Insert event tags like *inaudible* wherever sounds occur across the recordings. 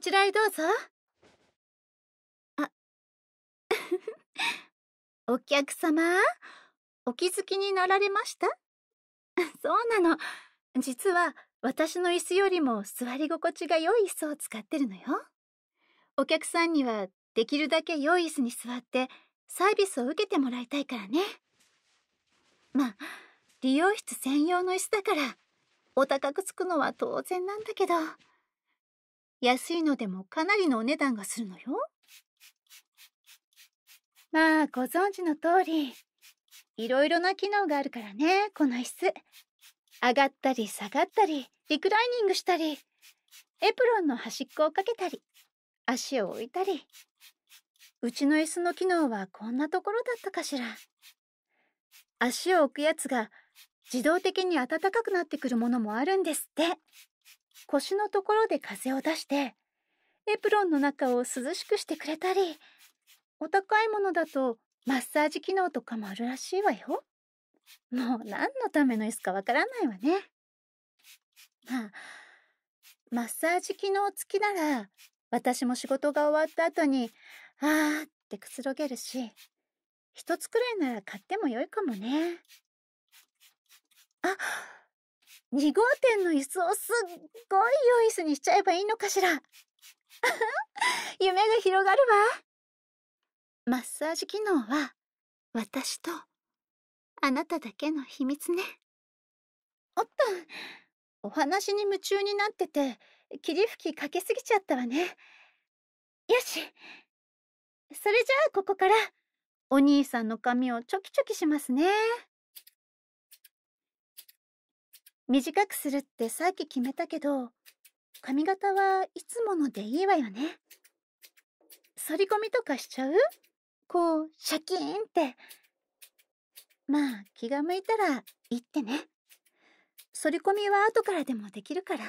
ちらへどうぞ。あ、*laughs* お客様、お気づきになられました *laughs* そうなの。実は、私の椅子よりも座り心地が良い椅子を使ってるのよ。お客さんには、できるだけ良い椅子に座って、サービスを受けてもらいたいからね。まあ、理容室専用の椅子だから、お高くつくのは当然なんだけど。安いのでもかなりのお値段がするのよまあご存知の通りいろいろな機能があるからねこの椅子上がったり下がったりリクライニングしたりエプロンの端っこをかけたり足を置いたりうちの椅子の機能はこんなところだったかしら足を置くやつが自動的に暖かくなってくるものもあるんですって腰のところで風を出してエプロンの中を涼しくしてくれたりお高いものだとマッサージ機能とかもあるらしいわよもう何のための椅子かわからないわねまあマッサージ機能付きなら私も仕事が終わった後にあーってくつろげるし一つくらいなら買ってもよいかもねあ2号店の椅子をすっごい良い椅子にしちゃえばいいのかしら。*laughs* 夢が広がるわ。マッサージ機能は、私と、あなただけの秘密ね。おっと、お話に夢中になってて、霧吹きかけすぎちゃったわね。よし。それじゃあここから、お兄さんの髪をチョキチョキしますね。短くするってさっき決めたけど髪型はいつものでいいわよね反り込みとかしちゃうこうシャキーンってまあ気が向いたら言ってね反り込みは後からでもできるから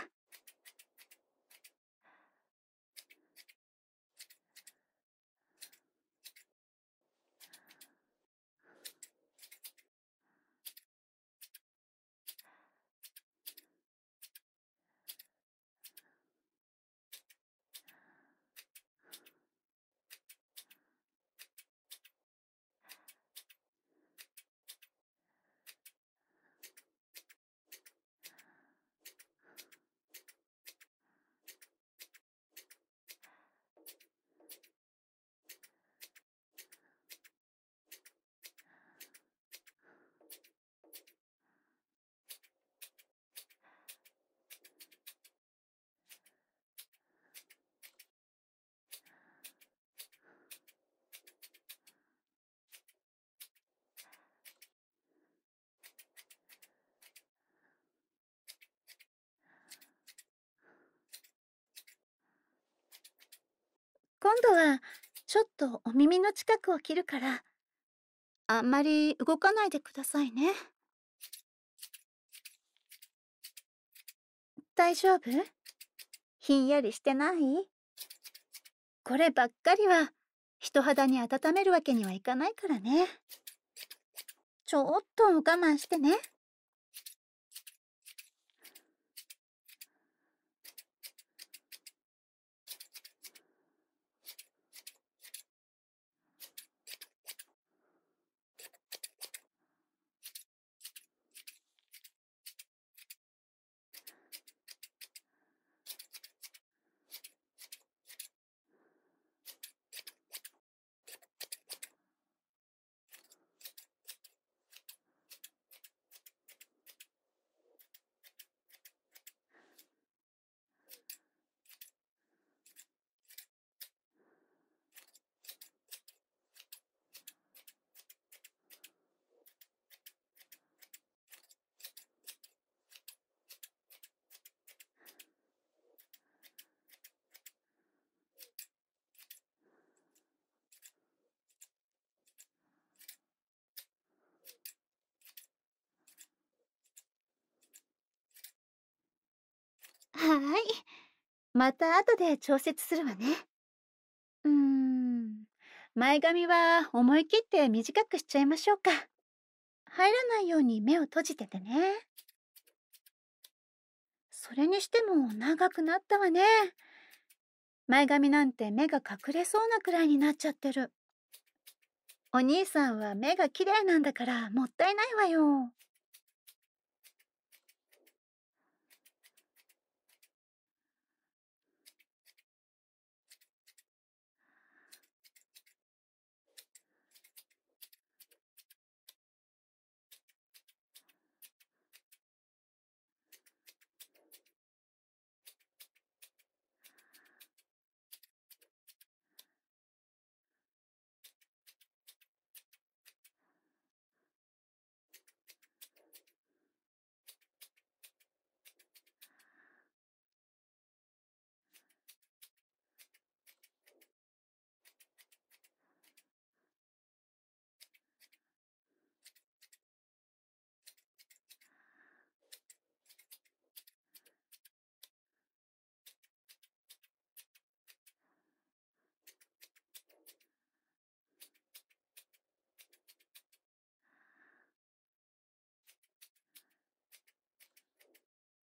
今度はちょっとお耳の近くを切るからあんまり動かないでくださいね大丈夫ひんやりしてないこればっかりは人肌に温めるわけにはいかないからねちょっと我慢してねまた後で調節するわね。うーん、前髪は思い切って短くしちゃいましょうか。入らないように目を閉じててね。それにしても長くなったわね。前髪なんて目が隠れそうなくらいになっちゃってる。お兄さんは目が綺麗なんだからもったいないわよ。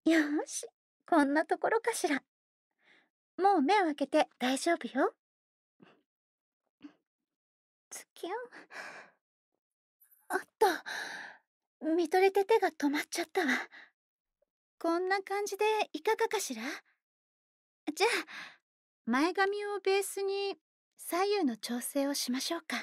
よし、こんなところかしら。もう目を開けて大丈夫よ。つきゅん。あっと、見とれて手が止まっちゃったわ。こんな感じでいかがかしらじゃあ、前髪をベースに左右の調整をしましょうか。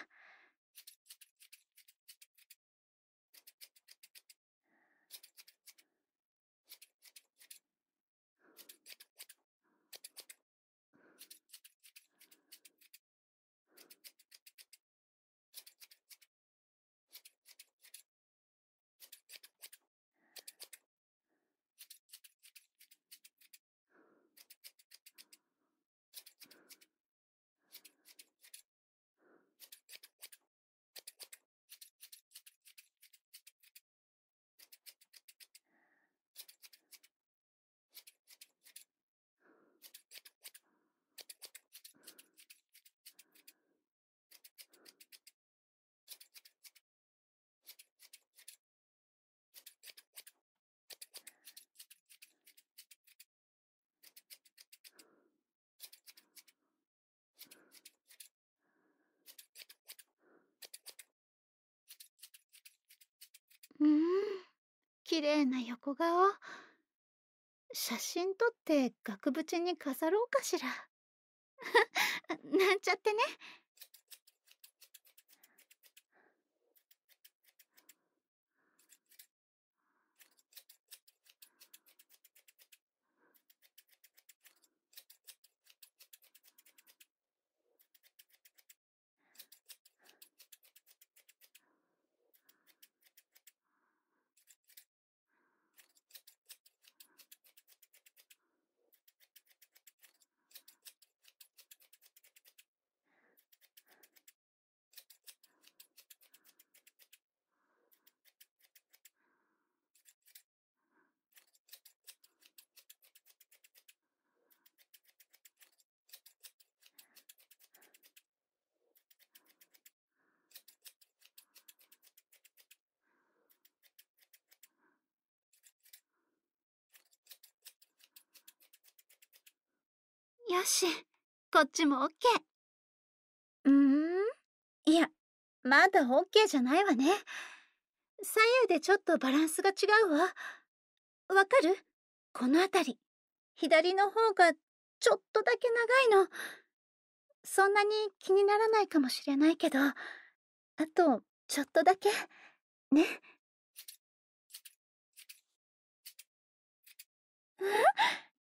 綺麗な横顔写真撮って額縁に飾ろうかしら *laughs* なんちゃってねよしこっちも OK うーんいやまだ OK じゃないわね左右でちょっとバランスが違うわわかるこの辺り左の方がちょっとだけ長いのそんなに気にならないかもしれないけどあとちょっとだけね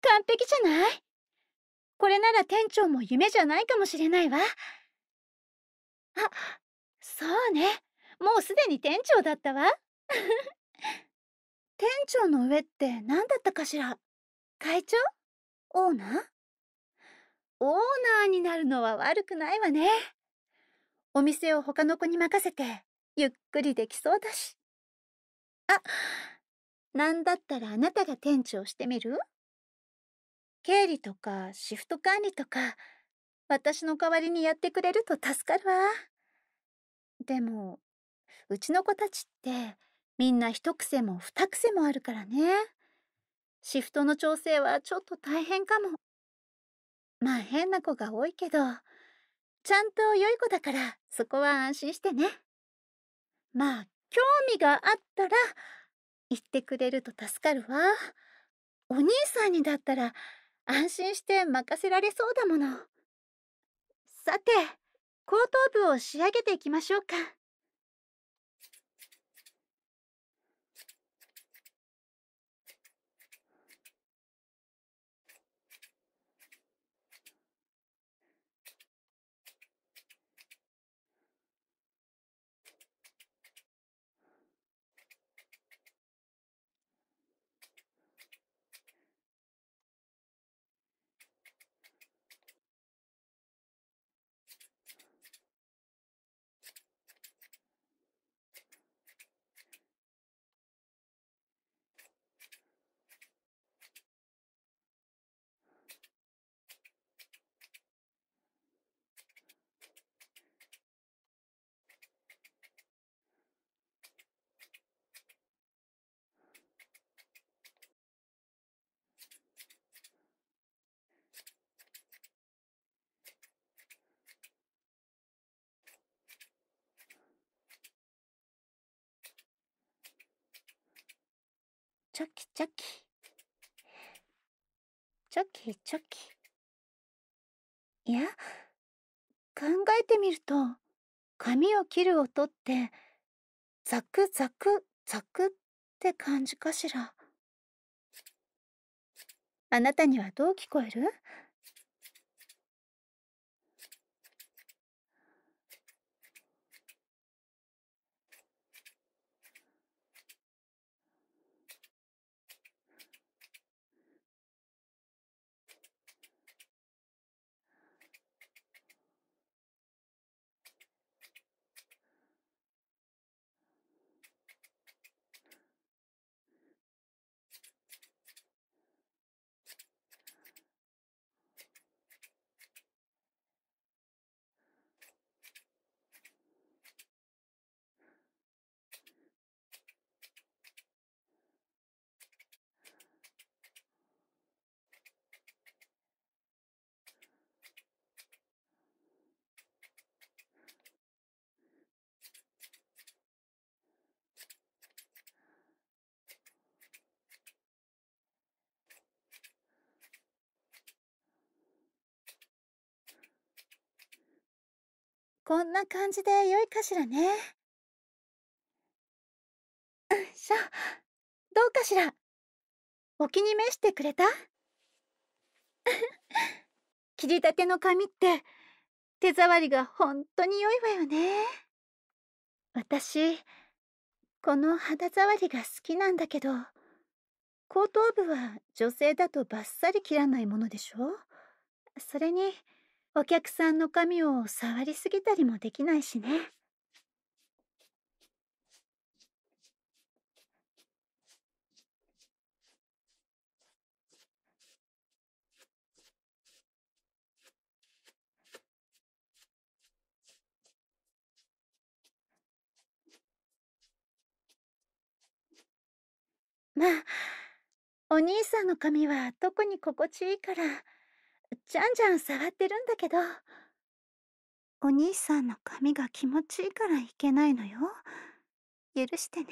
完璧じゃないれなら店長も夢じゃないかもしれないわあそうねもうすでに店長だったわ *laughs* 店長の上って何だったかしら会長オーナーオーナーになるのは悪くないわねお店を他の子に任せてゆっくりできそうだしあなんだったらあなたが店長してみる経理とかシフト管理とか私の代わりにやってくれると助かるわでもうちの子たちってみんな一癖も二癖もあるからねシフトの調整はちょっと大変かもまあ変な子が多いけどちゃんと良い子だからそこは安心してねまあ興味があったら言ってくれると助かるわお兄さんにだったら安心して任せられそうだものさて後頭部を仕上げていきましょうか。チョキチョキチョキチョキいや考えてみると髪を切る音ってザクザクザクって感じかしらあなたにはどう聞こえるこんな感じで良いかしらね。どうかしら。お気に召してくれた *laughs* 切りたての髪って、手触りが本当に良いわよね。私、この肌触りが好きなんだけど、後頭部は女性だとバッサリ切らないものでしょそれに、お客さんの髪を触りすぎたりもできないしねまあお兄さんの髪は特に心地いいから。じゃんじゃん触ってるんだけどお兄さんの髪が気持ちいいからいけないのよ許してね